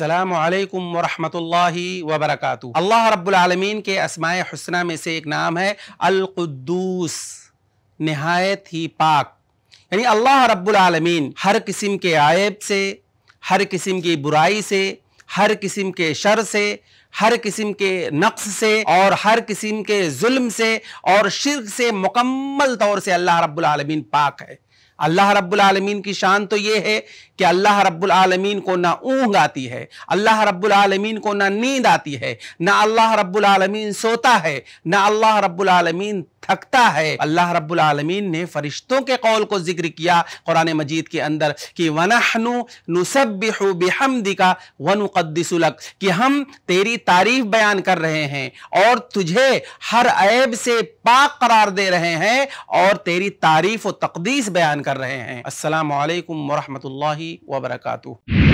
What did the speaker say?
السلام علیکم ورحمۃ اللہ وبرکاتہ اللہ رب العالمین کے اسماء حسنہ میں سے ایک نام ہے القدوس نہایت ہی پاک یعنی اللہ رب العالمین ہر قسم کے عائب سے ہر قسم کی برائی سے ہر قسم کے شر سے ہر قسم کے نقص سے اور ہر قسم کے ظلم سے اور شرک سے مکمل طور سے اللہ رب العالمین پاک ہے اللہ رب العالمین کی شان تو یہ ہے کہ اللہ رب العالمین کو نہ اونگ آتی ہے اللہ رب العالمین کو نہ نیند آتی ہے نہ اللہ رب العالمین سوتا ہے نہ اللہ رب العالمین ہے اللہ رب العالمین نے فرشتوں کے قول کو ذکر کیا قرآن مجید کے اندر کہ وَنَحْنُ نُسَبِّحُ بِحَمْدِكَ وَنُقَدِّسُ لَكَ کہ ہم تیری تعریف بیان کر رہے ہیں اور تجھے ہر عیب سے پاک قرار دے رہے ہیں اور تیری تعریف و تقدیس بیان کر رہے ہیں السلام علیکم ورحمت اللہ وبرکاتہ